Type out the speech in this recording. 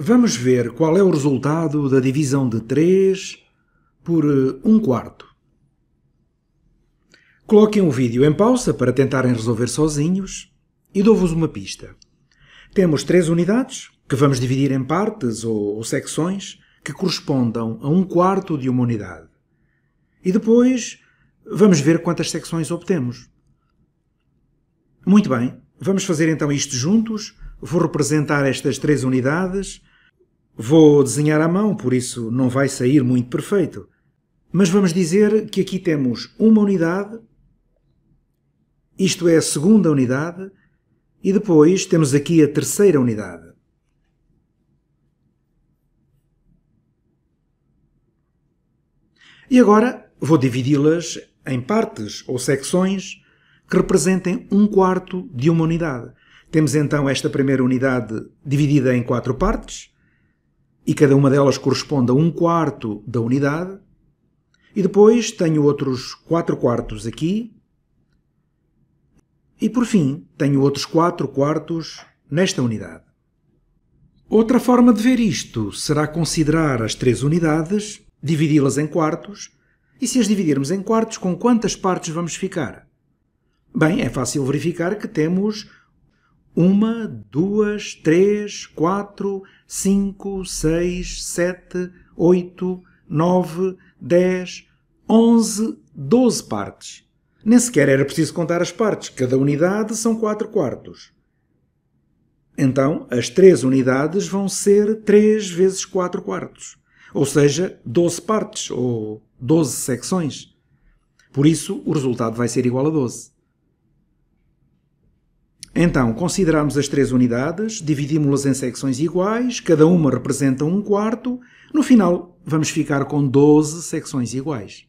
Vamos ver qual é o resultado da divisão de 3 por 1 eh, quarto. Coloquem o vídeo em pausa para tentarem resolver sozinhos e dou-vos uma pista. Temos três unidades, que vamos dividir em partes ou, ou secções, que correspondam a um quarto de uma unidade. E depois vamos ver quantas secções obtemos. Muito bem, vamos fazer então isto juntos. Vou representar estas três unidades Vou desenhar à mão, por isso não vai sair muito perfeito. Mas vamos dizer que aqui temos uma unidade, isto é a segunda unidade, e depois temos aqui a terceira unidade. E agora vou dividi-las em partes ou secções que representem um quarto de uma unidade. Temos então esta primeira unidade dividida em quatro partes, e cada uma delas corresponde a um quarto da unidade. E depois tenho outros quatro quartos aqui. E por fim, tenho outros quatro quartos nesta unidade. Outra forma de ver isto será considerar as três unidades, dividi-las em quartos, e se as dividirmos em quartos, com quantas partes vamos ficar? Bem, é fácil verificar que temos uma, duas, três, quatro, cinco, seis, sete, oito, nove, dez, onze, doze partes. Nem sequer era preciso contar as partes. Cada unidade são quatro quartos. Então, as três unidades vão ser três vezes 4 quartos, ou seja, 12 partes ou 12 secções. Por isso, o resultado vai ser igual a 12. Então, consideramos as três unidades, dividimos-las em secções iguais, cada uma representa um quarto. No final, vamos ficar com 12 secções iguais.